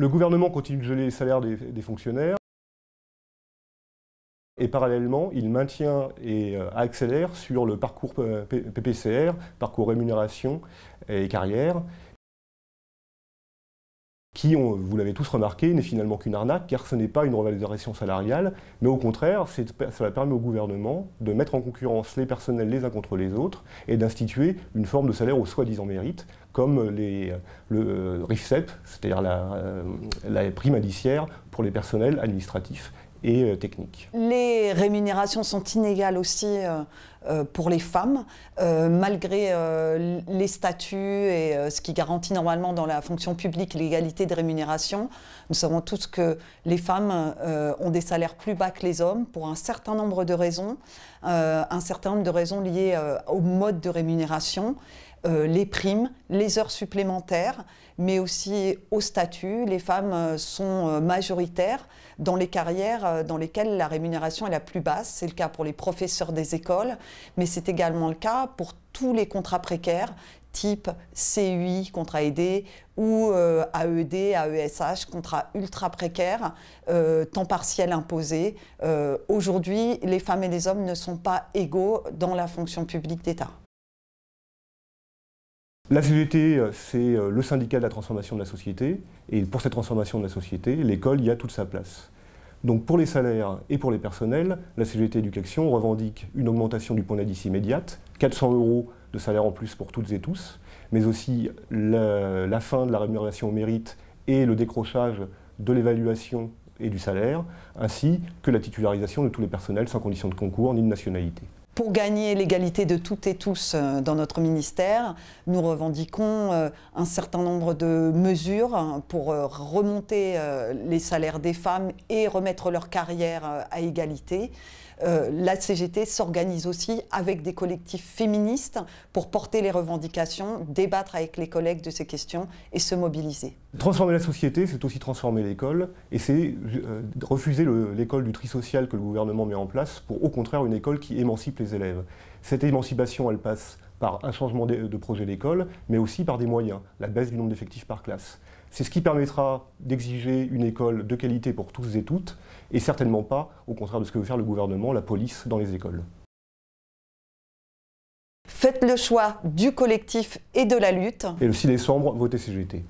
Le gouvernement continue de geler les salaires des, fonctionnaires. Et parallèlement, il maintient et euh, accélère sur le parcours euh, PPCR, parcours rémunération et carrière, qui, vous l'avez tous remarqué, n'est finalement qu'une arnaque, car ce n'est pas une revalorisation salariale, mais au contraire, cela permet au gouvernement de mettre en concurrence les personnels les uns contre les autres et d'instituer une forme de salaire au soi-disant mérite, comme euh, le euh, RIFSEP, c'est-à-dire la, euh, la prime indiciaire pour les personnels administratifs et euh, Les rémunérations sont inégales aussi euh, euh, pour les femmes, malgré les statuts et ce qui garantit normalement dans la fonction publique l'égalité de rémunération. Nous savons tous que les femmes ont des salaires plus bas que les hommes pour un certain nombre de raisons, un certain nombre de raisons liées au mode de rémunération. Euh, les primes, les heures supplémentaires, mais aussi au statut. Les femmes euh, sont euh, majoritaires dans les carrières dans lesquelles la rémunération est la plus basse. C'est le cas pour les professeurs des écoles, mais c'est également le cas pour tous les contrats précaires type CUI, contrat aidé, ou AED, AESH, contrat ultra précaire, temps partiel imposé. Aujourd'hui, les femmes et les hommes ne sont pas égaux dans la fonction publique d'État. La CGT, euh, c'est euh, le syndicat de la transformation de la société, et pour cette transformation de la société, l'école y a toute sa place. Donc pour les salaires et pour les personnels, la CGT Éducation revendique une augmentation du point d'indice immédiate, 400 euros de salaire en plus pour toutes et tous, mais aussi la, la fin de la rémunération au mérite et le décrochage de l'évaluation et du salaire, ainsi que la titularisation de tous les personnels sans condition de concours ni de nationalité. Pour gagner l'égalité de toutes et tous euh, dans notre ministère, nous revendiquons euh, un certain nombre de mesures hein, pour euh, remonter les salaires des femmes et remettre leur carrière à égalité. La CGT s'organise aussi avec des collectifs féministes pour porter les revendications, débattre avec les collègues de ces questions et se mobiliser. Transformer la société, c'est aussi transformer l'école, et c'est euh, refuser l'école du tri social que le gouvernement met en place pour, au contraire, une école qui émancipe les élèves. Cette émancipation, elle passe par un changement de, de projet d'école, mais aussi par des moyens, la baisse du nombre d'effectifs par classe. C'est ce qui permettra d'exiger une école de qualité pour tous et toutes, et certainement pas, au contraire de ce que veut faire le gouvernement, la police dans les écoles. Faites le choix du collectif et de la lutte. Et le 6 décembre, votez CGT.